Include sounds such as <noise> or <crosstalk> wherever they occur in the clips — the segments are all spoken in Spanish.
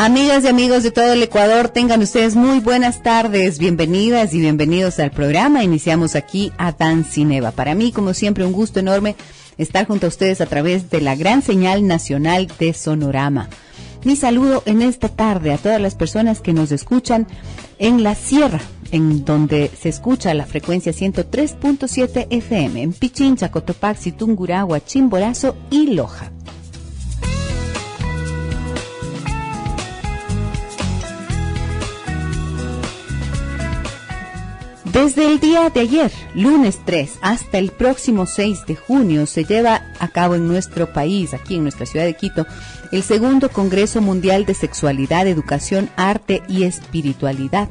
Amigas y amigos de todo el Ecuador, tengan ustedes muy buenas tardes, bienvenidas y bienvenidos al programa. Iniciamos aquí a Dan Cineva. Para mí, como siempre, un gusto enorme estar junto a ustedes a través de la gran señal nacional de Sonorama. Mi saludo en esta tarde a todas las personas que nos escuchan en la sierra, en donde se escucha la frecuencia 103.7 FM, en Pichincha, Cotopaxi, Tunguragua, Chimborazo y Loja. Desde el día de ayer, lunes 3, hasta el próximo 6 de junio, se lleva a cabo en nuestro país, aquí en nuestra ciudad de Quito, el segundo Congreso Mundial de Sexualidad, Educación, Arte y Espiritualidad,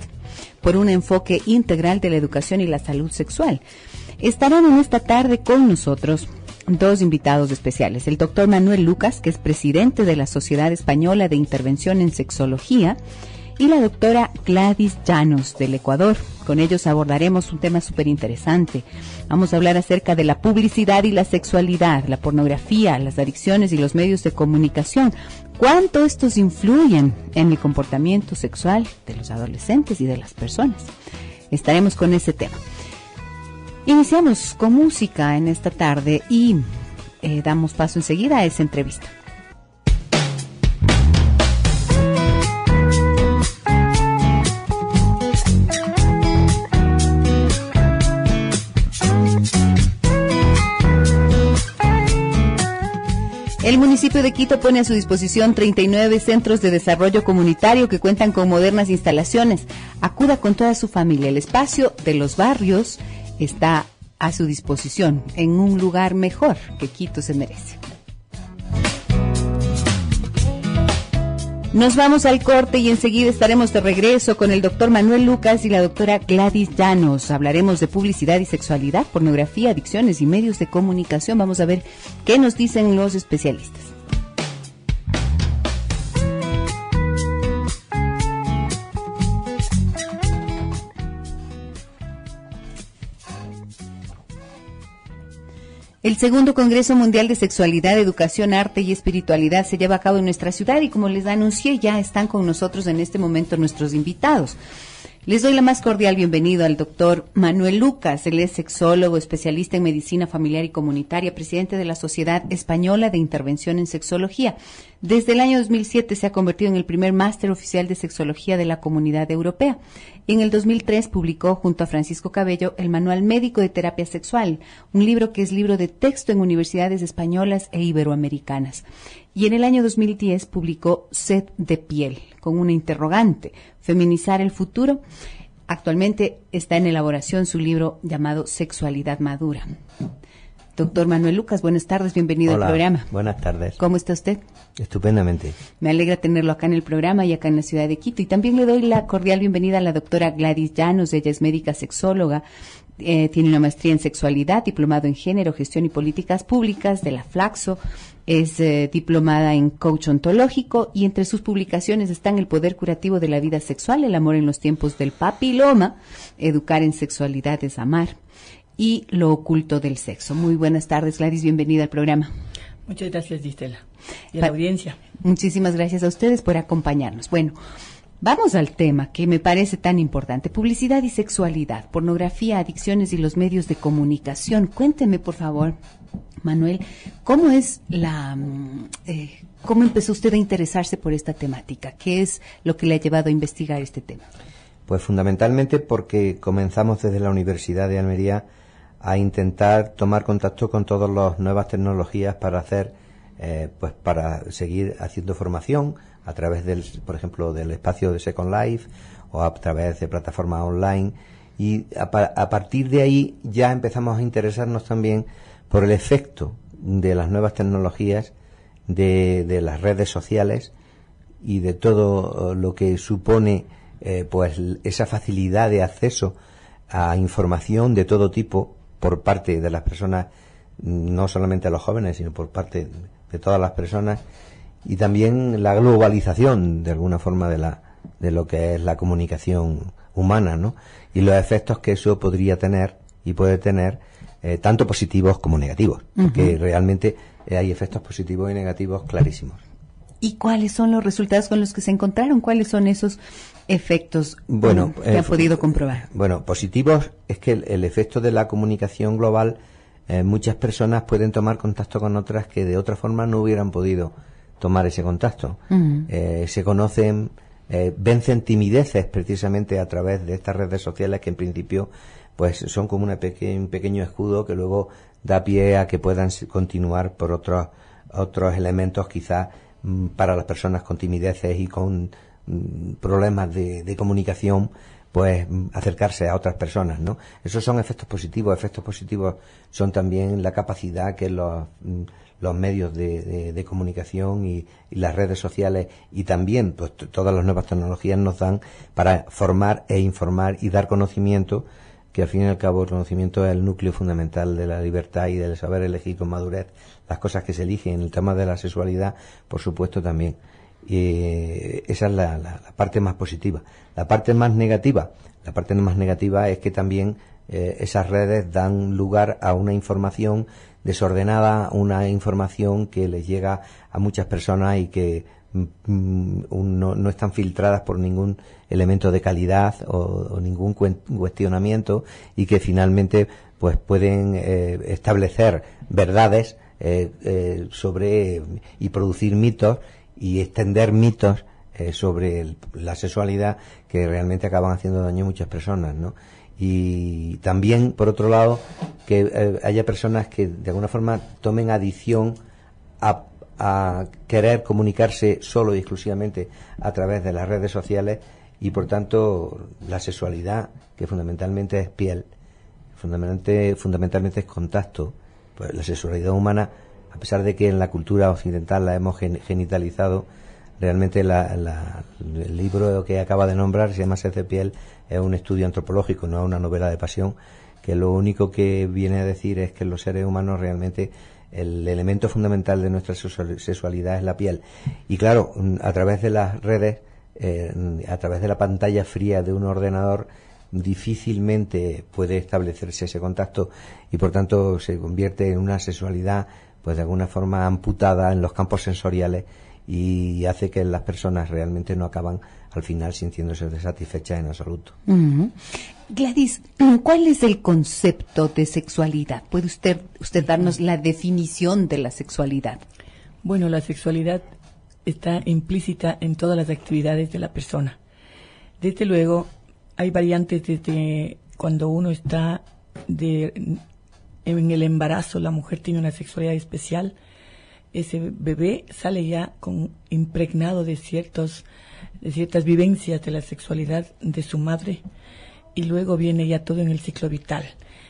por un enfoque integral de la educación y la salud sexual. Estarán en esta tarde con nosotros dos invitados especiales, el doctor Manuel Lucas, que es presidente de la Sociedad Española de Intervención en Sexología, y la doctora Gladys Llanos del Ecuador. Con ellos abordaremos un tema súper interesante. Vamos a hablar acerca de la publicidad y la sexualidad, la pornografía, las adicciones y los medios de comunicación. ¿Cuánto estos influyen en el comportamiento sexual de los adolescentes y de las personas? Estaremos con ese tema. Iniciamos con música en esta tarde y eh, damos paso enseguida a esa entrevista. El municipio de Quito pone a su disposición 39 centros de desarrollo comunitario que cuentan con modernas instalaciones. Acuda con toda su familia. El espacio de los barrios está a su disposición en un lugar mejor que Quito se merece. Nos vamos al corte y enseguida estaremos de regreso con el doctor Manuel Lucas y la doctora Gladys Llanos. Hablaremos de publicidad y sexualidad, pornografía, adicciones y medios de comunicación. Vamos a ver qué nos dicen los especialistas. El segundo Congreso Mundial de Sexualidad, Educación, Arte y Espiritualidad se lleva a cabo en nuestra ciudad y como les anuncié ya están con nosotros en este momento nuestros invitados. Les doy la más cordial bienvenida al doctor Manuel Lucas. Él es sexólogo, especialista en medicina familiar y comunitaria, presidente de la Sociedad Española de Intervención en Sexología. Desde el año 2007 se ha convertido en el primer máster oficial de sexología de la Comunidad Europea. En el 2003 publicó junto a Francisco Cabello el Manual Médico de Terapia Sexual, un libro que es libro de texto en universidades españolas e iberoamericanas y en el año 2010 publicó Sed de piel con una interrogante, feminizar el futuro. Actualmente está en elaboración su libro llamado Sexualidad Madura. Doctor Manuel Lucas, buenas tardes, bienvenido al programa. Buenas tardes. ¿Cómo está usted? Estupendamente. Me alegra tenerlo acá en el programa y acá en la ciudad de Quito. Y también le doy la cordial bienvenida a la doctora Gladys Llanos, ella es médica sexóloga, eh, tiene una maestría en sexualidad, diplomado en género, gestión y políticas públicas de la Flaxo, es eh, diplomada en coach ontológico y entre sus publicaciones están El poder curativo de la vida sexual, El amor en los tiempos del papiloma, Educar en sexualidad es amar y Lo oculto del sexo. Muy buenas tardes, Gladys, bienvenida al programa. Muchas gracias, Distela, y a la audiencia. Muchísimas gracias a ustedes por acompañarnos. Bueno, Vamos al tema que me parece tan importante, publicidad y sexualidad, pornografía, adicciones y los medios de comunicación. Cuénteme, por favor, Manuel, ¿cómo es la, mm, eh, cómo empezó usted a interesarse por esta temática? ¿Qué es lo que le ha llevado a investigar este tema? Pues fundamentalmente porque comenzamos desde la Universidad de Almería a intentar tomar contacto con todas las nuevas tecnologías para hacer, eh, pues para seguir haciendo formación a través del, por ejemplo, del espacio de Second Life o a través de plataformas online y a, a partir de ahí ya empezamos a interesarnos también por el efecto de las nuevas tecnologías, de, las redes sociales y de todo eh, lo que supone eh, pues esa facilidad de acceso a información de todo tipo por parte de las personas, no solamente a los jóvenes, sino por parte de todas las personas, y también la globalización, de alguna forma, de, de lo que es la comunicación humana, ¿no? Y los efectos que eso podría tener y puede tener eh, tanto positivos como negativos, porque realmente eh, hay efectos positivos y negativos clarísimos. ¿Y cuáles son los resultados con los que se encontraron? ¿Cuáles son esos efectos mm, que eh, ha podido comprobar? Bueno, positivos es que el, efecto de la comunicación global, muchas personas pueden tomar contacto con otras que de otra forma no hubieran podido tomar ese contacto. se conocen, vencen timideces precisamente a través de estas redes sociales que en principio pues son como un pequeño escudo que luego da pie a que puedan continuar por otros, otros elementos quizás mm, para las personas con timideces y con mm, problemas de, comunicación pues mm, acercarse a otras personas, ¿no? Esos son efectos positivos. Efectos positivos son también la capacidad que los, medios de, comunicación y, y, las redes sociales y también pues, todas las nuevas tecnologías nos dan para formar e informar y dar conocimiento que al fin y al cabo el conocimiento es el núcleo fundamental de la libertad y del saber elegir con madurez las cosas que se eligen. en El tema de la sexualidad, por supuesto, también. Eh, esa es la, parte más positiva. La parte más negativa, la parte más negativa es que también eh, esas redes dan lugar a una información desordenada, una información que les llega a muchas personas y que Mm, no, no, están filtradas por ningún elemento de calidad o, ningún cuestionamiento y que finalmente pues pueden eh, establecer verdades eh, eh, sobre y producir mitos y extender mitos sobre la sexualidad que realmente acaban haciendo daño a muchas personas, ¿no? Y también, por otro lado, que haya personas que de alguna forma tomen adición a a querer comunicarse solo y exclusivamente a través de las redes sociales y por tanto la sexualidad, que fundamentalmente es piel, fundamentalmente, es contacto, pues la sexualidad humana, a pesar de que en la cultura occidental la hemos genitalizado, realmente el libro que acaba de nombrar, se llama Sex de piel, es un estudio antropológico, no es una novela de pasión, que lo único que viene a decir es que los seres humanos realmente el elemento fundamental de nuestra sexualidad es la piel. Y claro, mm, a través de las redes, eh, a través de la pantalla fría de un ordenador, difícilmente puede establecerse ese contacto y por tanto se convierte en una sexualidad pues de alguna forma amputada en los campos sensoriales y hace que las personas realmente no acaban al final sintiéndose desatisfechas en absoluto. Gladys, ¿cuál es el concepto de sexualidad? ¿Puede usted, usted darnos la definición de la sexualidad? Bueno, la sexualidad está implícita en todas las actividades de la persona. Desde luego, hay variantes desde cuando uno está en el embarazo, la mujer tiene una sexualidad especial, ese bebé sale ya con, impregnado de, ciertos, de ciertas vivencias de la sexualidad de su madre y luego viene ya todo en el ciclo vital.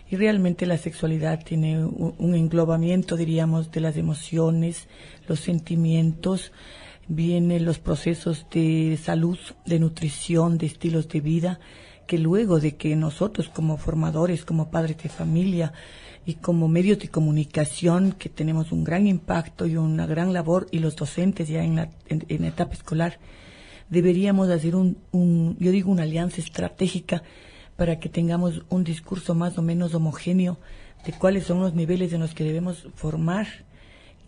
Y realmente la sexualidad tiene un, un englobamiento, diríamos, de las emociones, los sentimientos, vienen los procesos de salud, de nutrición, de estilos de vida, que luego de que nosotros como formadores, como padres de familia, y como medios de comunicación que tenemos un gran impacto y una gran labor y los docentes ya en la en, etapa escolar, deberíamos hacer un, un, yo digo, una alianza estratégica para que tengamos un discurso más o menos homogéneo de cuáles son los niveles en los que debemos formar,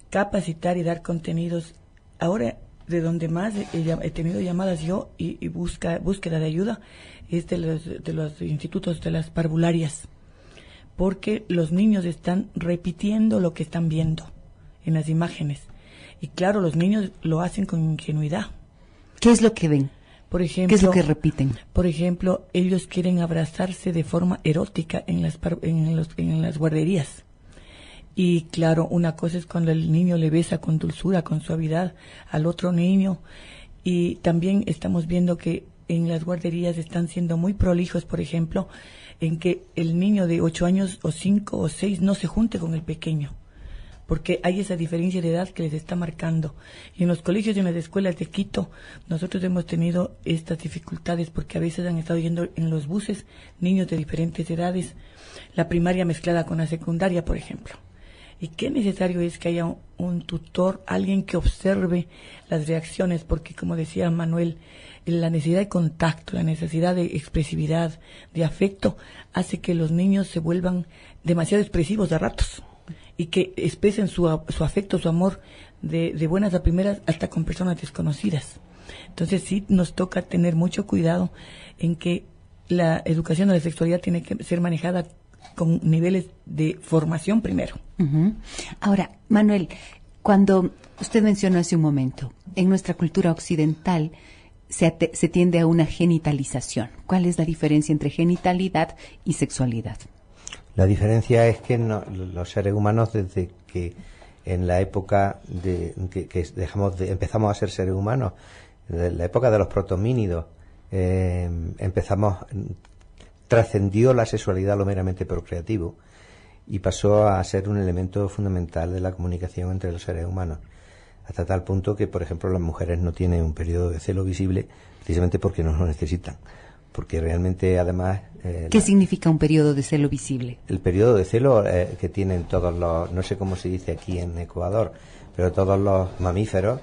capacitar y dar contenidos. Ahora, de donde más he, tenido llamadas yo y, y, busca, búsqueda de ayuda es de los, de los institutos de las parvularias porque los niños están repitiendo lo que están viendo en las imágenes. Y claro, los niños lo hacen con ingenuidad. ¿Qué es lo que ven? Por ejemplo, ¿Qué es lo que repiten? Por ejemplo, ellos quieren abrazarse de forma erótica en las, en, en las guarderías. Y claro, una cosa es cuando el niño le besa con dulzura, con suavidad al otro niño. Y también estamos viendo que en las guarderías están siendo muy prolijos, por ejemplo, en que el niño de 8 años o 5 o 6 no se junte con el pequeño, porque hay esa diferencia de edad que les está marcando. Y en los colegios y en las escuelas de Quito, nosotros hemos tenido estas dificultades porque a veces han estado yendo en los buses niños de diferentes edades, la primaria mezclada con la secundaria, por ejemplo. Y qué necesario es que haya un, un tutor, alguien que observe las reacciones, porque como decía Manuel, la necesidad de contacto, la necesidad de expresividad, de afecto, hace que los niños se vuelvan demasiado expresivos de ratos y que expresen su, su afecto, su amor de, de buenas a primeras hasta con personas desconocidas. Entonces sí nos toca tener mucho cuidado en que la educación de la sexualidad tiene que ser manejada con niveles de formación primero. Ahora, Manuel, cuando usted mencionó hace un momento, en nuestra cultura occidental, se, tiende a una genitalización. ¿Cuál es la diferencia entre genitalidad y sexualidad? La diferencia es que los seres humanos, desde que en la época de, que, dejamos empezamos a ser seres humanos, en la época de los protomínidos, eh, empezamos, trascendió la sexualidad lo meramente procreativo y pasó a ser un elemento fundamental de la comunicación entre los seres humanos hasta tal punto que, por ejemplo, las mujeres no tienen un periodo de celo visible precisamente porque no lo necesitan. Porque realmente, además. Eh, ¿Qué significa un periodo de celo visible? El periodo de celo eh, que tienen todos los. No sé cómo se dice aquí en Ecuador, pero todos los mamíferos,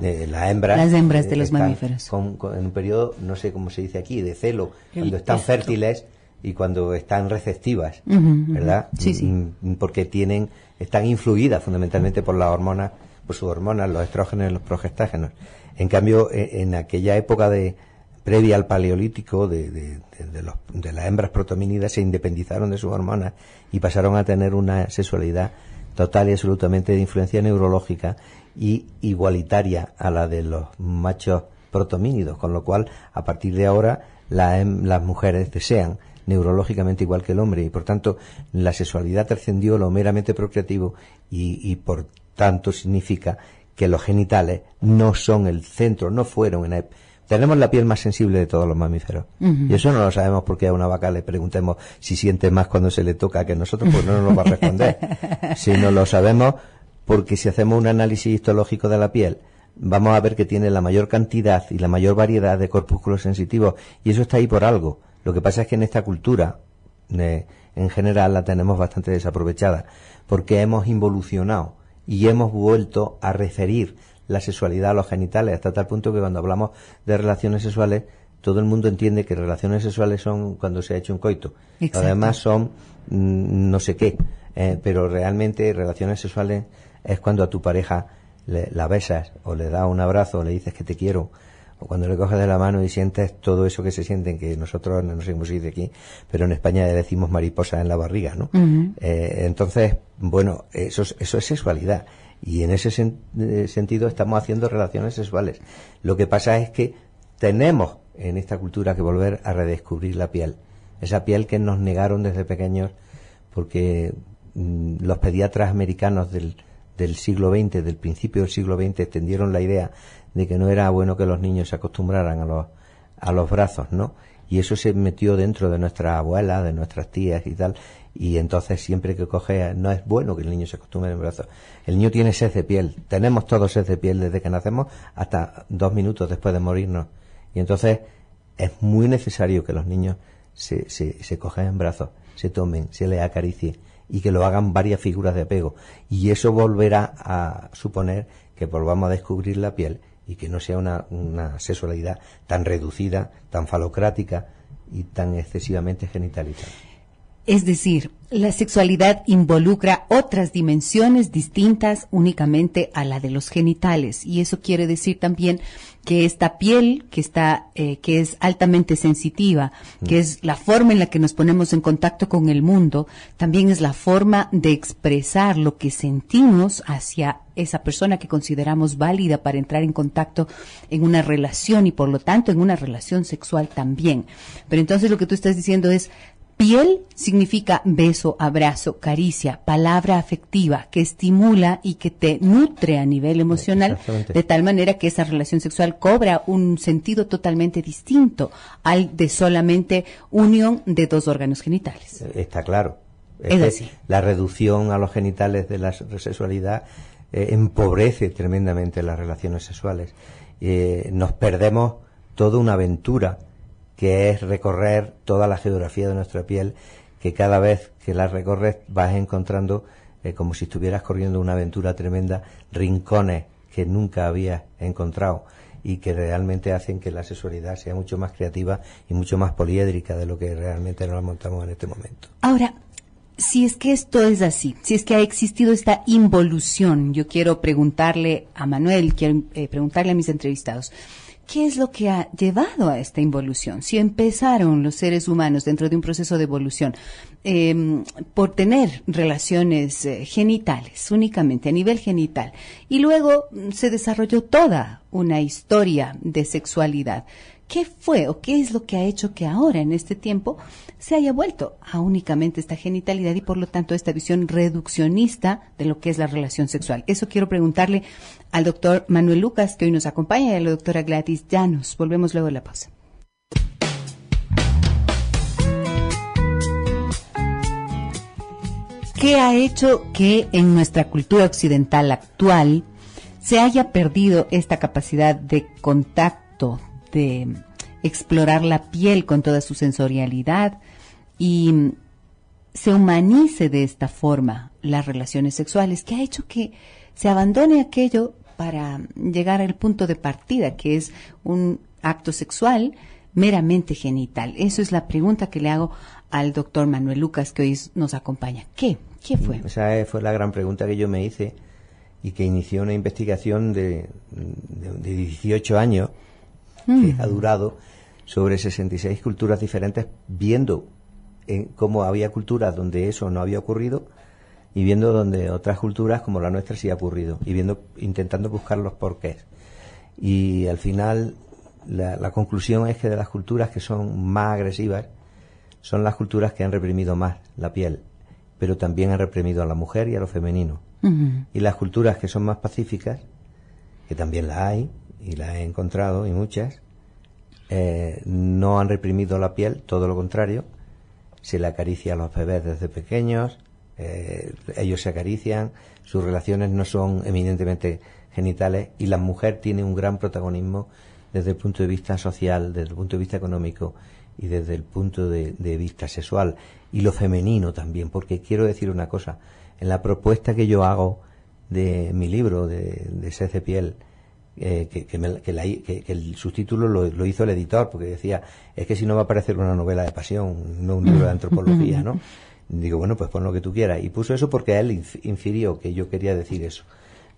de eh, las hembras. Las hembras de los mamíferos. en un periodo, no sé cómo se dice aquí, de celo, cuando están fértiles y cuando están receptivas, ¿verdad? Sí, sí. Mm, mm, porque tienen, están influidas fundamentalmente por las hormonas pues, sus hormonas, los estrógenos y los progestágenos. En cambio, e, en, aquella época de previa al paleolítico de, de, los, de, las hembras protomínidas, se independizaron de sus hormonas y pasaron a tener una sexualidad total y absolutamente de influencia neurológica y igualitaria a la de los machos protomínidos, con lo cual a partir de ahora las mujeres desean neurológicamente igual que el hombre y por tanto la sexualidad trascendió lo meramente procreativo y, y por tanto significa que los genitales no son el centro, no fueron en tenemos la piel más sensible de todos los mamíferos. Y eso no lo sabemos porque a una vaca le preguntemos si siente más cuando se le toca que nosotros, pues no nos va a responder. <laughs> si no lo sabemos, porque si hacemos un análisis histológico de la piel, vamos a ver que tiene la mayor cantidad y la mayor variedad de corpúsculos sensitivos. Y eso está ahí por algo. Lo que pasa es que en esta cultura, eh, en general, la tenemos bastante desaprovechada, porque hemos involucionado y hemos vuelto a referir la sexualidad a los genitales, hasta tal punto que cuando hablamos de relaciones sexuales, todo el mundo entiende que relaciones sexuales son cuando se ha hecho un coito. Además son mm, no sé qué, eh, pero realmente relaciones sexuales es cuando a tu pareja le, la besas o le das un abrazo o le dices que te quiero cuando le coges de la mano y sientes todo eso que se en que nosotros no sé cómo se dice aquí, pero en España decimos mariposa en la barriga, ¿no? Eh, entonces, bueno, eso es, eso es sexualidad. Y en ese eh, sentido estamos haciendo relaciones sexuales. Lo que pasa es que tenemos en esta cultura que volver a redescubrir la piel. Esa piel que nos negaron desde pequeños porque mm, los pediatras americanos del, siglo XX, del principio del siglo XX, tendieron la idea de que no era bueno que los niños se acostumbraran a los, a los brazos, ¿no? Y eso se metió dentro de nuestras abuelas, de nuestras tías y tal. Y entonces siempre que coge, no es bueno que el niño se acostumbre en brazos. El niño tiene sed de piel. Tenemos todos sed de piel desde que nacemos hasta dos minutos después de morirnos. Y entonces es muy necesario que los niños se, se, se cogen en brazos, se tomen, se les acaricien... y que lo hagan varias figuras de apego. Y eso volverá a suponer que volvamos a descubrir la piel y que no sea una, sexualidad tan reducida, tan falocrática y tan excesivamente genitalizada. Es decir, la sexualidad involucra otras dimensiones distintas únicamente a la de los genitales y eso quiere decir también que esta piel, que está, eh, que es altamente sensitiva, que mm. es la forma en la que nos ponemos en contacto con el mundo, también es la forma de expresar lo que sentimos hacia esa persona que consideramos válida para entrar en contacto en una relación y por lo tanto en una relación sexual también. Pero entonces lo que tú estás diciendo es, Piel significa beso, abrazo, caricia, palabra afectiva que estimula y que te nutre a nivel emocional, de tal manera que esa relación sexual cobra un sentido totalmente distinto al de solamente unión de dos órganos genitales. Eh, está claro. Es, este, decir, La reducción a los genitales de la sexualidad eh, empobrece tremendamente las relaciones sexuales. Eh, nos perdemos toda una aventura que es recorrer toda la geografía de nuestra piel, que cada vez que la recorres vas encontrando, eh, como si estuvieras corriendo una aventura tremenda, rincones que nunca habías encontrado y que realmente hacen que la sexualidad sea mucho más creativa y mucho más poliédrica de lo que realmente nos la montamos en este momento. Ahora, si es que esto es así, si es que ha existido esta involución, yo quiero preguntarle a Manuel, quiero eh, preguntarle a mis entrevistados, ¿Qué es lo que ha llevado a esta involución? Si empezaron los seres humanos dentro de un proceso de evolución em, por tener relaciones eh, genitales, únicamente a nivel genital, y luego mm, se desarrolló toda una historia de sexualidad, ¿Qué fue o qué es lo que ha hecho que ahora, en este tiempo, se haya vuelto a únicamente esta genitalidad y, por lo tanto, esta visión reduccionista de lo que es la relación sexual? Eso quiero preguntarle al doctor Manuel Lucas, que hoy nos acompaña, y a la doctora Gladys Llanos. Volvemos luego de la pausa. ¿Qué ha hecho que en nuestra cultura occidental actual se haya perdido esta capacidad de contacto de explorar la piel con toda su sensorialidad y se humanice de esta forma las relaciones sexuales, que ha hecho que se abandone aquello para llegar al punto de partida, que es un acto sexual meramente genital. Eso es la pregunta que le hago al doctor Manuel Lucas, que hoy nos acompaña. ¿Qué? ¿Qué fue? Esa fue la gran pregunta que yo me hice y que inició una investigación de, de, de 18 años que mm. ha durado sobre 66 culturas diferentes, viendo cómo había culturas donde eso no había ocurrido y viendo donde otras culturas como la nuestra sí ha ocurrido y viendo intentando buscar los porqués. Y al final la, conclusión es que de las culturas que son más agresivas son las culturas que han reprimido más la piel, pero también han reprimido a la mujer y a lo femenino. Y las culturas que son más pacíficas, que también las hay, y las he encontrado y muchas, eh, no han reprimido la piel, todo lo contrario, se le acaricia a los bebés desde pequeños, eh, ellos se acarician, sus relaciones no son eminentemente genitales y la mujer tiene un gran protagonismo desde el punto de vista social, desde el punto de vista económico y desde el punto de, vista sexual y lo femenino también, porque quiero decir una cosa, en la propuesta que yo hago de mi libro de, de Piel, eh, que, el subtítulo lo, hizo el editor, porque decía, es que si no va a parecer una novela de pasión, no un libro de antropología, ¿no? <laughs> Digo, bueno, pues pon lo que tú quieras. Y puso eso porque él infirió que yo quería decir eso.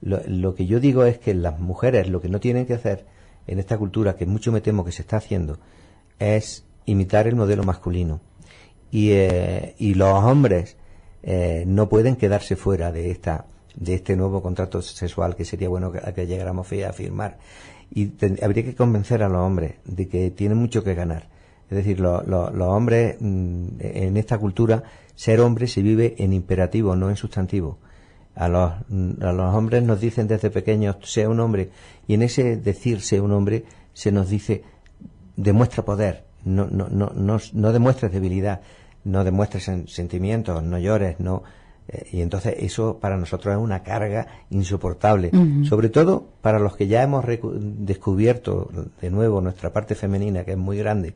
Lo, que yo digo es que las mujeres lo que no tienen que hacer en esta cultura, que mucho me temo que se está haciendo, es imitar el modelo masculino. Y, eh, y los hombres eh, no pueden quedarse fuera de esta de este nuevo contrato sexual que sería bueno que, llegáramos a firmar. Y habría que convencer a los hombres de que tienen mucho que ganar. Es decir, los hombres mm, en esta cultura, ser hombre se vive en imperativo, no en sustantivo. A los, mm, a los hombres nos dicen desde pequeños, sea un hombre, y en ese decir sea un hombre se nos dice, demuestra poder, no, no, no, no, no demuestres debilidad, no demuestres sentimientos, no llores, no, eh, y entonces eso para nosotros es una carga insoportable, sobre todo para los que ya hemos descubierto de nuevo nuestra parte femenina, que es muy grande,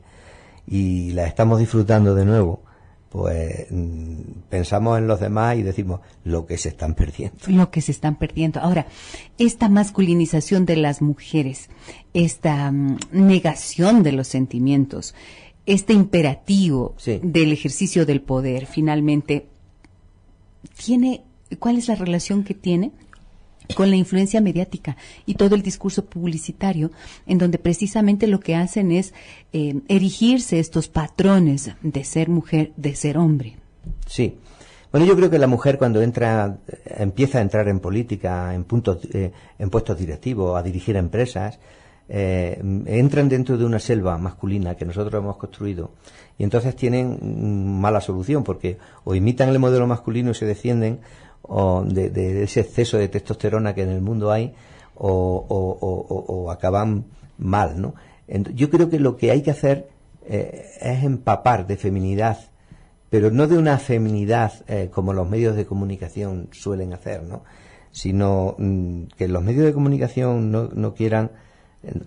y la estamos disfrutando de nuevo pues mm, pensamos en los demás y decimos lo que se están perdiendo. Lo que se están perdiendo. Ahora, esta masculinización de las mujeres, esta mm, negación de los sentimientos, este imperativo del ejercicio del poder, finalmente, tiene, cuál es la relación que tiene con la influencia mediática y todo el discurso publicitario, en donde precisamente lo que hacen es eh, erigirse estos patrones de ser mujer, de ser hombre. Sí. Bueno, yo creo que la mujer cuando entra, eh, empieza a entrar en política, en, puntos, eh, en puestos directivos, a dirigir empresas, eh, entran dentro de una selva masculina que nosotros hemos construido y entonces tienen mm, mala solución porque o imitan el modelo masculino y se defienden o de, ese exceso de testosterona que en el mundo hay o, acaban mal, ¿no? yo creo que lo que hay que hacer eh, es empapar de feminidad, pero no de una feminidad eh, como los medios de comunicación suelen hacer, ¿no? Sino mm, que los medios de comunicación no quieran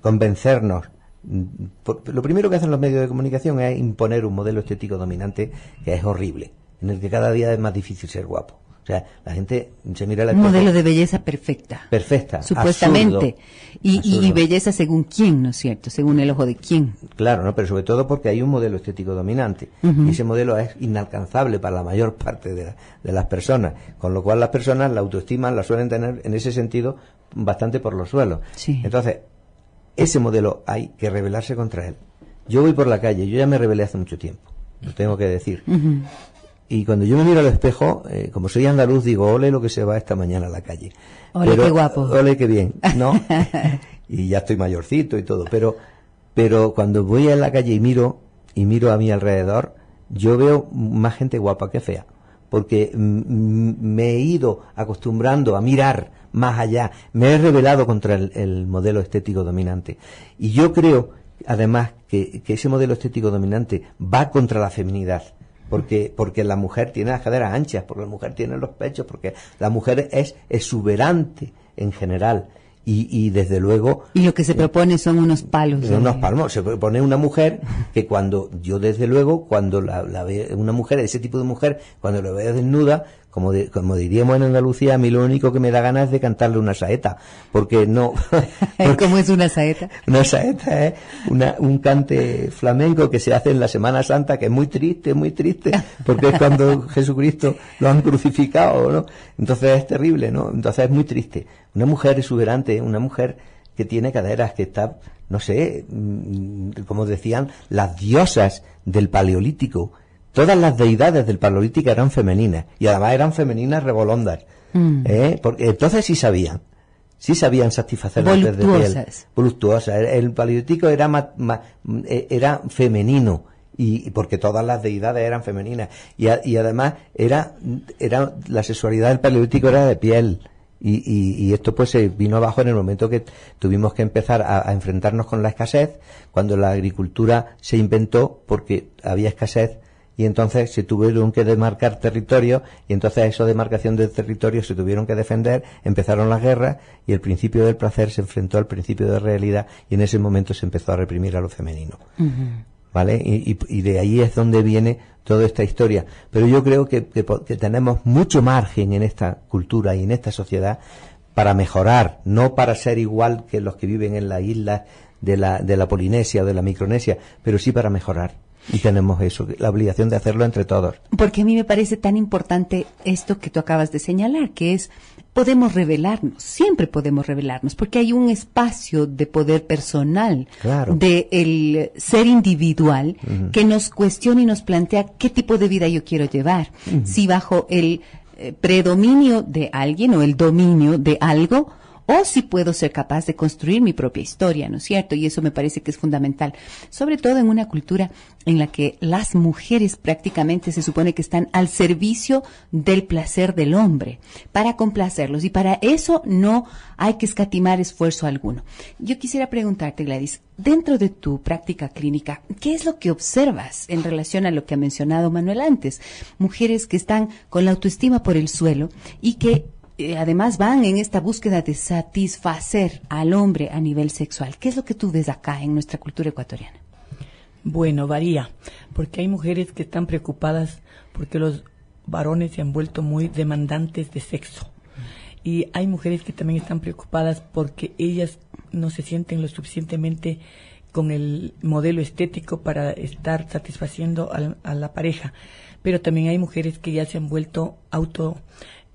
convencernos. Lo primero que hacen los medios de comunicación es imponer un modelo estético dominante que es horrible, en el que cada día es más difícil ser guapo. O sea, la gente se mira la Un modelo de belleza perfecta. Perfecta. Supuestamente. y, belleza según quién, ¿no es cierto? Según el ojo de quién. Claro, ¿no? Pero sobre todo porque hay un modelo estético dominante. Y ese modelo es inalcanzable para la mayor parte de, de las personas. Con lo cual las personas la autoestima la suelen tener en ese sentido bastante por los suelos. Sí. Entonces, ese modelo hay que rebelarse contra él. Yo voy por la calle, yo ya me rebelé hace mucho tiempo, lo tengo que decir. Y cuando yo me miro al espejo, eh, como soy andaluz, digo, ole lo que se va esta mañana a la calle. Ole qué guapo. Ole qué bien, ¿no? <laughs> y ya estoy mayorcito y todo, pero, pero cuando voy a la calle y miro, y miro a mi alrededor, yo veo más gente guapa que fea porque me he ido acostumbrando a mirar más allá. Me he rebelado contra el, modelo estético dominante. Y yo creo, además, que, ese modelo estético dominante va contra la feminidad. Porque, porque la mujer tiene las caderas anchas, porque la mujer tiene los pechos, porque la mujer es exuberante en general. Y, y, desde luego... Y lo que se eh, propone son unos palos. unos eh. palmos. Se propone una mujer que cuando, yo desde luego, cuando la, la una mujer, ese tipo de mujer, cuando la veo desnuda, como, diríamos en Andalucía, a mí lo único que me da ganas es de cantarle una saeta, porque no... <laughs> ¿Cómo es una saeta? <laughs> Una saeta es un cante flamenco que se hace en la Semana Santa, que es muy triste, muy triste, porque es cuando <laughs> Jesucristo lo han crucificado, ¿no? Entonces es terrible, ¿no? Entonces es muy triste. Una mujer exuberante, una mujer que tiene caderas, que está, no sé, mm, como decían, las diosas del paleolítico, Todas las deidades del Paleolítico eran femeninas y además eran femeninas revolondas. Mm. ¿eh? Porque entonces sí sabían. Sí sabían satisfacer las de piel. Voluptuosas. El, Paleolítico era, eh, era femenino y porque todas las deidades eran femeninas y, además era, era la sexualidad del paleolítico era de piel y, esto pues se vino abajo en el momento que tuvimos que empezar a, enfrentarnos con la escasez cuando la agricultura se inventó porque había escasez y entonces se tuvieron que demarcar territorio y entonces a esa demarcación de territorio se tuvieron que defender, empezaron las guerras y el principio del placer se enfrentó al principio de realidad y en ese momento se empezó a reprimir a lo femenino. ¿Vale? Y, de ahí es donde viene toda esta historia. Pero yo creo que, tenemos mucho margen en esta cultura y en esta sociedad para mejorar, no para ser igual que los que viven en las islas de la, de la Polinesia o de la Micronesia, pero sí para mejorar. Y tenemos eso, la obligación de hacerlo entre todos. Porque a mí me parece tan importante esto que tú acabas de señalar, que es podemos revelarnos, siempre podemos revelarnos, porque hay un espacio de poder personal, de el ser individual, que nos cuestiona y nos plantea qué tipo de vida yo quiero llevar, si bajo el eh, predominio de alguien o el dominio de algo, o si puedo ser capaz de construir mi propia historia, ¿no es cierto? Y eso me parece que es fundamental, sobre todo en una cultura en la que las mujeres prácticamente se supone que están al servicio del placer del hombre, para complacerlos, y para eso no hay que escatimar esfuerzo alguno. Yo quisiera preguntarte, Gladys, dentro de tu práctica clínica, ¿qué es lo que observas en relación a lo que ha mencionado Manuel antes? Mujeres que están con la autoestima por el suelo y que eh, además van en esta búsqueda de satisfacer al hombre a nivel sexual. ¿Qué es lo que tú ves acá en nuestra cultura ecuatoriana? Bueno, varía, porque hay mujeres que están preocupadas porque los varones se han vuelto muy demandantes de sexo. Y hay mujeres que también están preocupadas porque ellas no se sienten lo suficientemente con el modelo estético para estar satisfaciendo a la pareja. Pero también hay mujeres que ya se han vuelto auto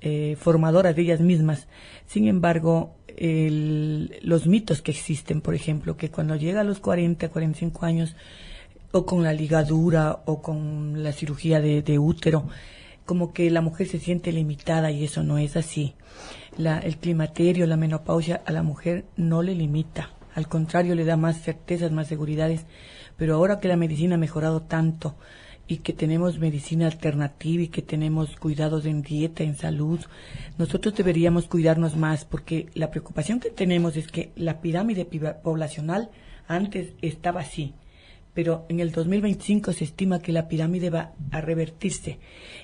eh, formadoras de ellas mismas. Sin embargo, el, los mitos que existen, por ejemplo, que cuando llega a los 40, 45 años, o con la ligadura, o con la cirugía de, de útero, como que la mujer se siente limitada y eso no es así. La, el climaterio, la menopausia a la mujer no le limita, al contrario le da más certezas, más seguridades. Pero ahora que la medicina ha mejorado tanto, y que tenemos medicina alternativa y que tenemos cuidados en dieta, en salud, nosotros deberíamos cuidarnos más porque la preocupación que tenemos es que la pirámide poblacional antes estaba así, pero en el 2025 se estima que la pirámide va a revertirse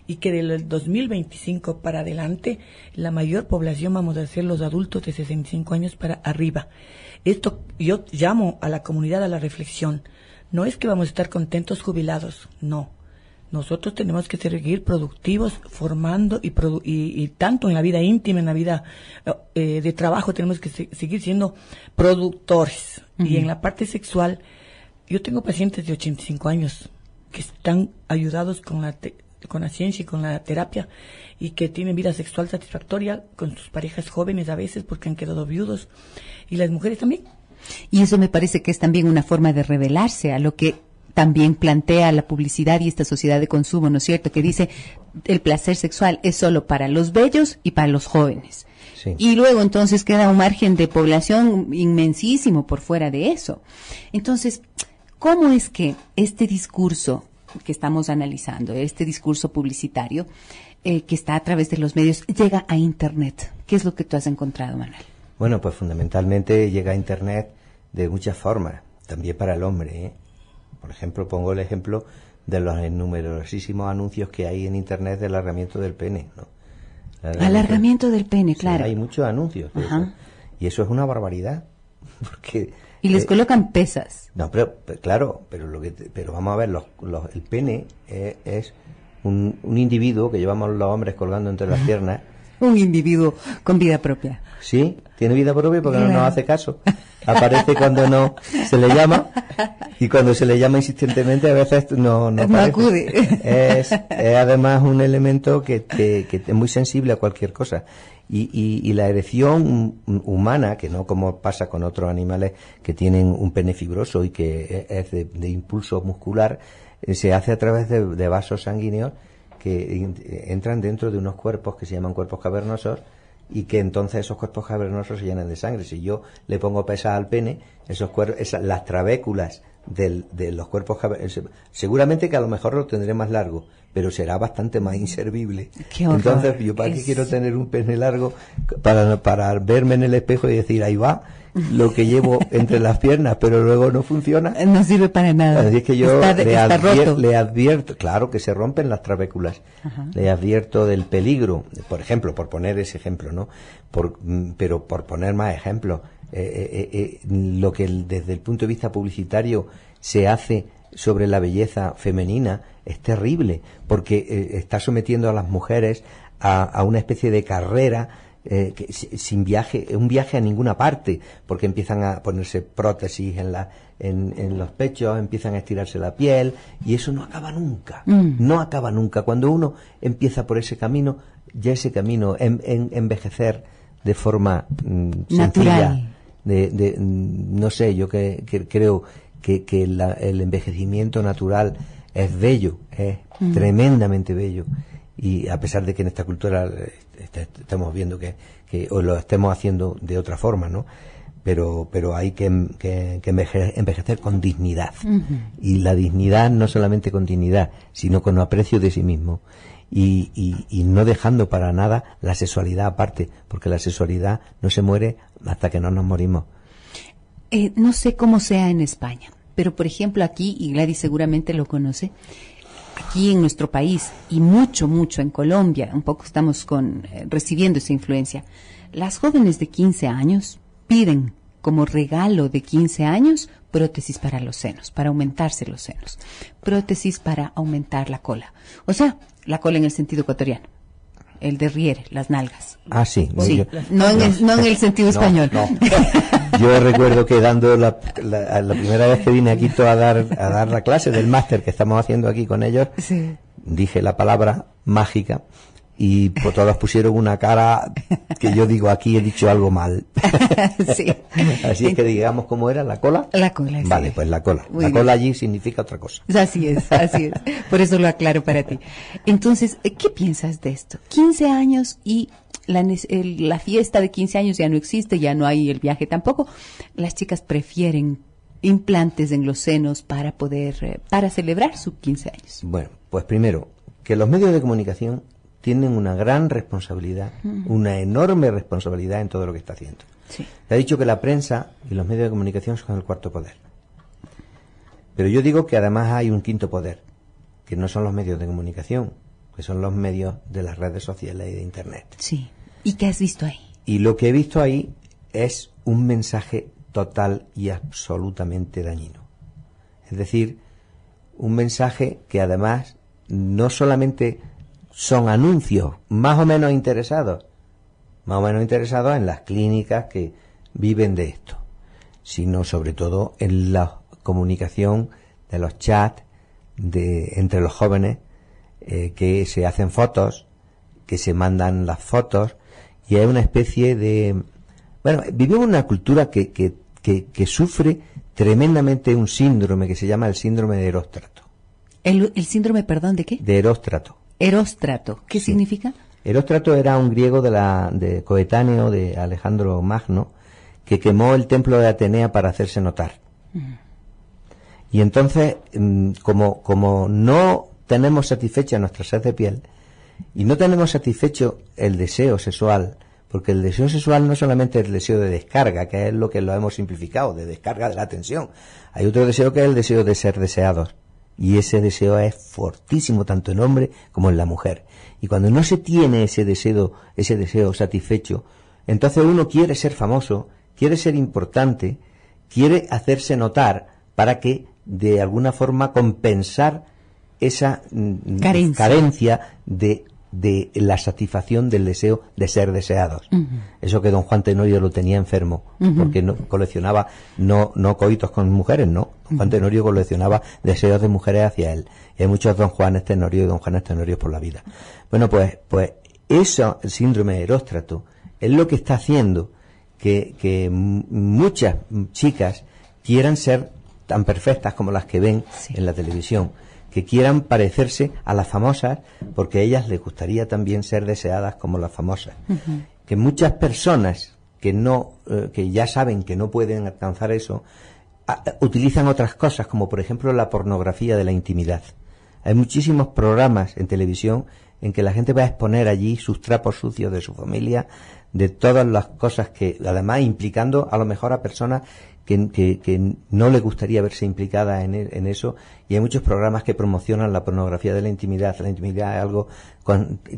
y que del 2025 para adelante la mayor población vamos a ser los adultos de 65 años para arriba. Esto yo llamo a la comunidad a la reflexión. No es que vamos a estar contentos jubilados, no. Nosotros tenemos que seguir productivos, formando y, y, tanto en la vida íntima, en la vida eh, eh, de trabajo, tenemos que seguir siendo productores. Y en la parte sexual, yo tengo pacientes de 85 años que están ayudados con la, con la ciencia y con la terapia y que tienen vida sexual satisfactoria con sus parejas jóvenes a veces porque han quedado viudos. Y las mujeres también. Y eso me parece que es también una forma de revelarse a lo que también plantea la publicidad y esta sociedad de consumo, ¿no es cierto?, que dice el placer sexual es solo para los bellos y para los jóvenes. Y luego entonces queda un margen de población inmensísimo por fuera de eso. Entonces, ¿cómo es que este discurso que estamos analizando, este discurso publicitario eh, que está a través de los medios, llega a Internet? ¿Qué es lo que tú has encontrado, Manuel? Bueno, pues fundamentalmente llega a Internet de muchas formas, también para el hombre. ¿eh? Por ejemplo, pongo el ejemplo de los numerosísimos anuncios que hay en Internet del alargamiento del pene. ¿no? Alargamiento, del pene, claro. hay muchos anuncios. Y eso es una barbaridad. <laughs> Porque, y les eh, colocan pesas. No, pero, claro, pero lo que pero vamos a ver, el pene eh, es un, un, individuo que llevamos los hombres colgando entre las piernas. un individuo con vida propia. Sí, tiene vida propia porque no nos hace caso. <laughs> aparece cuando no se le llama y cuando se le llama insistentemente a veces no, no, no Es, además un elemento que, que es muy sensible a cualquier cosa. Y, y, la erección humana, que no como pasa con otros animales que tienen un pene fibroso y que e, es de, impulso muscular, eh, se hace a través de vasos sanguíneos que entran dentro de unos cuerpos que se llaman cuerpos cavernosos y que entonces esos cuerpos cavernosos se llenen de sangre. Si yo le pongo pesa al pene, esos cuerpos, esas, las trabéculas de los cuerpos cavernosos, seguramente que a lo mejor lo tendré más largo, pero será bastante más inservible. entonces, yo para qué quiero tener un pene largo para, para verme en el espejo y decir, ahí va, lo que llevo entre las piernas, pero luego no funciona. Eh, no sirve para nada. es que yo le, advierto, claro que se rompen las trabéculas, le advierto del peligro, por ejemplo, por poner ese ejemplo, ¿no? Mm, pero por poner más ejemplos, eh, eh, lo que desde el punto de vista publicitario se hace sobre la belleza femenina es terrible, porque está sometiendo a las mujeres a, a una especie de carrera eh, sin viaje, un viaje a ninguna parte, porque empiezan a ponerse prótesis en, la, en, los pechos, empiezan a estirarse la piel, y eso no acaba nunca, mm. no acaba nunca. Cuando uno empieza por ese camino, ya ese camino, en, envejecer de forma mm, sencilla, de, mm, no sé, yo que, creo que, el envejecimiento natural es bello, es tremendamente bello y a pesar de que en esta cultura eh, este, estamos viendo que, o lo estemos haciendo de otra forma, ¿no? Pero, pero hay que, envejecer con dignidad. Y la dignidad no solamente con dignidad, sino con aprecio de sí mismo. Y, y, no dejando para nada la sexualidad aparte, porque la sexualidad no se muere hasta que no nos morimos. Eh, no sé cómo sea en España, pero por ejemplo aquí, y Gladys seguramente lo conoce, aquí en nuestro país y mucho, mucho en Colombia, un poco estamos con, eh, recibiendo esa influencia, las jóvenes de 15 años piden como regalo de 15 años prótesis para los senos, para aumentarse los senos, prótesis para aumentar la cola, o sea, la cola en el sentido ecuatoriano el de riere las nalgas. Ah, sí. No, en el, sentido español. <laughs> yo recuerdo que dando la, primera vez que vine aquí a dar, a dar la clase del máster que estamos haciendo aquí con ellos, dije la palabra mágica y pues, todas pusieron una cara que yo digo aquí he dicho algo mal. <laughs> sí. Así es que digamos cómo era la cola. La cola. Vale, pues la cola. la cola allí significa otra cosa. Así es, así es. Por eso lo aclaro para ti. Entonces, eh, ¿qué piensas de esto? 15 años y la, la fiesta de 15 años ya no existe, ya no hay el viaje tampoco. Las chicas prefieren implantes en los senos para poder, eh, para celebrar sus 15 años. Bueno, pues primero, que los medios de comunicación tienen una gran responsabilidad, una enorme responsabilidad en todo lo que está haciendo. Sí. ha dicho que la prensa y los medios de comunicación son el cuarto poder. Pero yo digo que además hay un quinto poder, que no son los medios de comunicación, que son los medios de las redes sociales y de Internet. Sí. ¿Y qué has visto ahí? Y lo que he visto ahí es un mensaje total y absolutamente dañino. Es decir, un mensaje que además no solamente son anuncios más o menos interesados, más o menos interesados en las clínicas que viven de esto, sino sobre todo en la comunicación de los chats de, entre los jóvenes, eh, que se hacen fotos, que se mandan las fotos, y hay una especie de... Bueno, vivimos una cultura que, que, sufre tremendamente un síndrome que se llama el síndrome de eróstrato ¿El, síndrome, perdón, de qué? De eróstrato Eróstrato, ¿qué significa? Eróstrato era un griego de la, de, coetáneo de Alejandro Magno que quemó el templo de Atenea para hacerse notar. Mm. Y entonces, mm, como, como no tenemos satisfecha nuestra sed de piel y no tenemos satisfecho el deseo sexual, porque el deseo sexual no solamente es el deseo de descarga, que es lo que lo hemos simplificado, de descarga de la tensión. Hay otro deseo que es el deseo de ser deseados. Y ese deseo es fortísimo tanto en hombre como en la mujer. Y cuando no se tiene ese deseo, ese deseo satisfecho, entonces uno quiere ser famoso, quiere ser importante, quiere hacerse notar para que de alguna forma compensar esa mm, carencia, carencia de de la satisfacción del deseo de ser deseados. Eso que don Juan Tenorio lo tenía enfermo, porque no, coleccionaba no, no coitos con mujeres, no. Don Juan Tenorio coleccionaba deseos de mujeres hacia él. hay muchos don Juanes Tenorio y don Juanes Tenorio por la vida. Bueno, pues, pues eso, el síndrome de eróstrato, es lo que está haciendo que, muchas chicas quieran ser tan perfectas como las que ven en la televisión que quieran parecerse a las famosas, porque a ellas les gustaría también ser deseadas como las famosas. Que muchas personas que no, eh, que ya saben que no pueden alcanzar eso, eh, utilizan otras cosas, como por ejemplo la pornografía de la intimidad. Hay muchísimos programas en televisión en que la gente va a exponer allí sus trapos sucios de su familia, de todas las cosas que, además implicando a lo mejor a personas que, no le gustaría verse implicadas en, e-, en, eso, y hay muchos programas que promocionan la pornografía de la intimidad. La intimidad es algo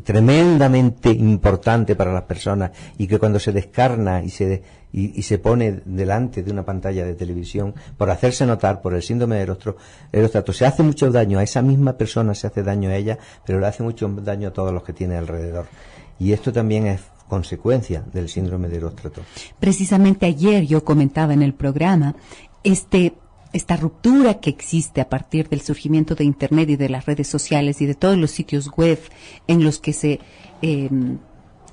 tremendamente importante para las personas y que cuando se descarna y se, y, se pone delante de una pantalla de televisión por hacerse notar por el síndrome de Rostro Se hace mucho daño a esa misma persona, se hace daño a ella, pero le hace mucho daño a todos los que tiene alrededor. Y esto también es consecuencia del síndrome de Rostro Precisamente ayer yo comentaba en el programa este esta ruptura que existe a partir del surgimiento de Internet y de las redes sociales y de todos los sitios web en los que se, em,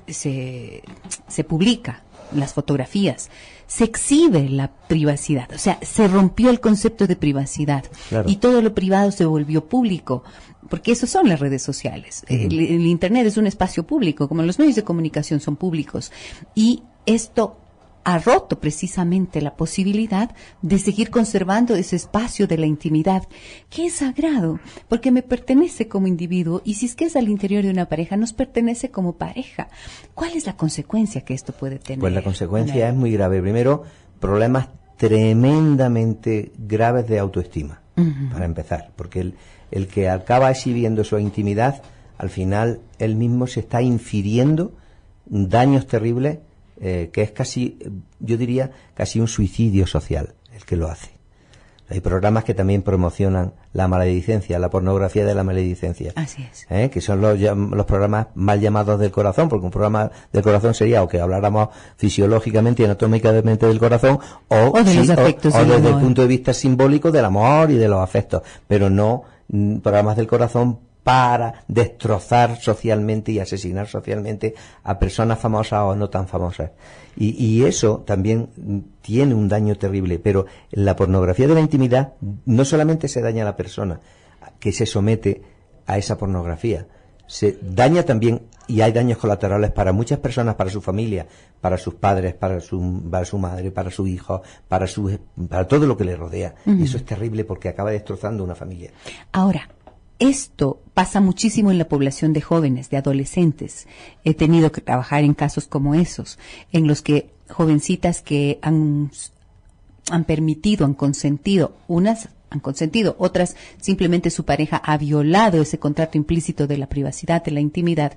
se, se, publica las fotografías, se exhibe la privacidad, o sea, se rompió el concepto de privacidad y todo lo privado se volvió público, porque eso son las redes sociales. el Internet es un espacio público, como los medios de comunicación son públicos, y esto ha roto precisamente la posibilidad de seguir conservando ese espacio de la intimidad, que es sagrado, porque me pertenece como individuo y si es que es al interior de una pareja, nos pertenece como pareja. ¿Cuál es la consecuencia que esto puede tener? Pues la consecuencia es muy grave. Primero, problemas tremendamente graves de autoestima, para empezar, porque el, el que acaba exhibiendo su intimidad, al final él mismo se está infiriendo daños terribles eh, que es casi, yo diría, casi un suicidio social el que lo hace. Hay programas que también promocionan la maledicencia, la pornografía de la maledicencia. Así es. Eh, que son los, los, programas mal llamados del corazón, porque un programa del corazón sería o que habláramos fisiológicamente y anatómicamente del corazón, o, desde el punto de vista simbólico del amor y de los afectos, pero no mm, programas del corazón para destrozar socialmente y asesinar socialmente a personas famosas o no tan famosas. Y, eso también tiene un daño terrible, pero la pornografía de la intimidad no solamente se daña a la persona que se somete a esa pornografía, se daña también y hay daños colaterales para muchas personas, para su familia, para sus padres, para su, madre, para su hijo, para, su, para todo lo que le rodea. eso es terrible porque acaba destrozando una familia. Ahora, esto pasa muchísimo en la población de jóvenes, de adolescentes. He tenido que trabajar en casos como esos, en los que jovencitas que han, han permitido, han consentido, unas han consentido, otras simplemente su pareja ha violado ese contrato implícito de la privacidad, de la intimidad,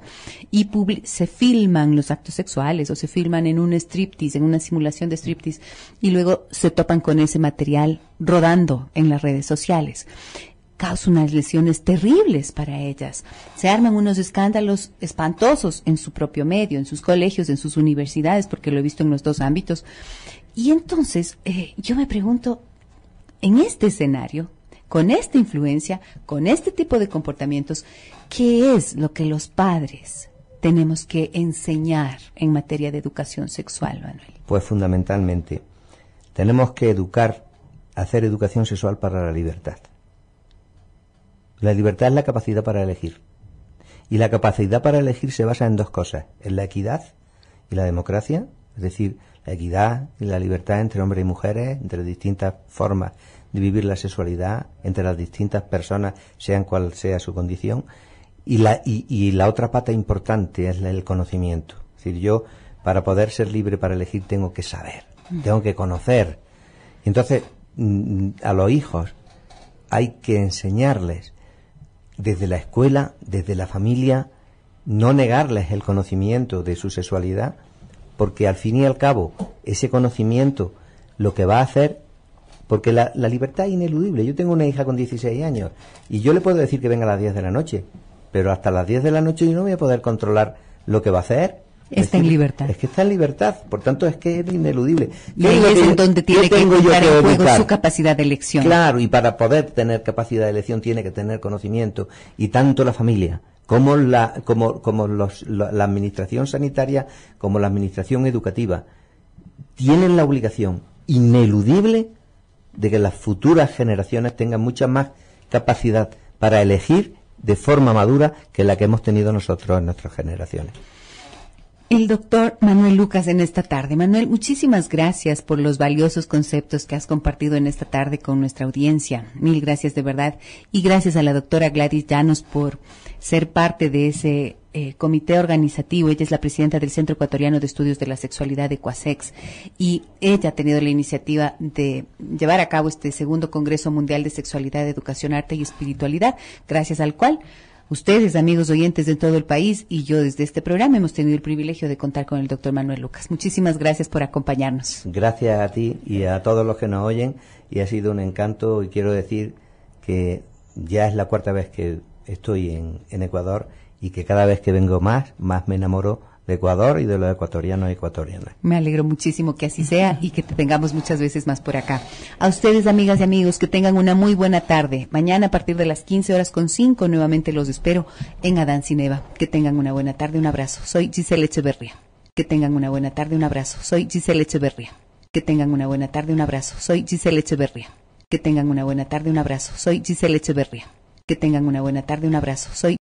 y se filman los actos sexuales o se filman en un striptease, en una simulación de striptease, y luego se topan con ese material rodando en las redes sociales causa unas lesiones terribles para ellas. Se arman unos escándalos espantosos en su propio medio, en sus colegios, en sus universidades, porque lo he visto en los dos ámbitos. Y entonces eh, yo me pregunto, en este escenario, con esta influencia, con este tipo de comportamientos, ¿qué es lo que los padres tenemos que enseñar en materia de educación sexual, Manuel? Pues fundamentalmente, tenemos que educar, hacer educación sexual para la libertad. La libertad es la capacidad para elegir. Y la capacidad para elegir se basa en dos cosas, en la equidad y la democracia, es decir, la equidad y la libertad entre hombres y mujeres, entre distintas formas de vivir la sexualidad, entre las distintas personas, sean cual sea su condición. Y la, y, y la otra pata importante es el conocimiento. Es decir, yo para poder ser libre para elegir tengo que saber, mm. tengo que conocer. Entonces, mm, mm, a los hijos hay que enseñarles desde la escuela, desde la familia, no negarles el conocimiento de su sexualidad, porque al fin y al cabo ese conocimiento lo que va a hacer, porque la, libertad es ineludible. Yo tengo una hija con 16 años y yo le puedo decir que venga a las 10 de la noche, pero hasta las 10 de la noche yo no voy a poder controlar lo que va a hacer Está en libertad. Es que está en libertad, por tanto es que es ineludible. Y es en donde tiene que estar su capacidad de elección. Claro, y para poder tener capacidad de elección tiene que tener conocimiento. Y tanto la familia como la, como, como la administración sanitaria, como la administración educativa, tienen la obligación ineludible de que las futuras generaciones tengan mucha más capacidad para elegir de forma madura que la que hemos tenido nosotros en nuestras generaciones el doctor Manuel Lucas en esta tarde. Manuel, muchísimas gracias por los valiosos conceptos que has compartido en esta tarde con nuestra audiencia. Mil gracias de verdad. Y gracias a la doctora Gladys Llanos por ser parte de ese eh, comité organizativo. Ella es la presidenta del Centro Ecuatoriano de Estudios de la Sexualidad de Cuasex y ella ha tenido la iniciativa de llevar a cabo este segundo Congreso Mundial de Sexualidad, Educación, Arte y Espiritualidad, gracias al cual Ustedes, amigos oyentes de todo el país, y yo desde este programa hemos tenido el privilegio de contar con el doctor Manuel Lucas. Muchísimas gracias por acompañarnos. Gracias a ti y a todos los que nos oyen, y ha sido un encanto, y quiero decir que ya es la cuarta vez que estoy en, en Ecuador y que cada vez que vengo más, más me enamoro de Ecuador y de lo ecuatoriano y Me alegro muchísimo que así sea y que te tengamos muchas veces más por acá. A ustedes, amigas y amigos, que tengan una muy buena tarde. Mañana a partir de las 15 horas con 5 nuevamente los espero en Adán Cineva. Que tengan una buena tarde, un abrazo. Soy Giselle Echeverría. Que tengan una buena tarde, un abrazo. Soy Giselle Echeverría. Que tengan una buena tarde, un abrazo. Soy Giselle Echeverría. Que tengan una buena tarde, un abrazo. Soy Giselle Echeverría. Que tengan una buena tarde, un abrazo. Soy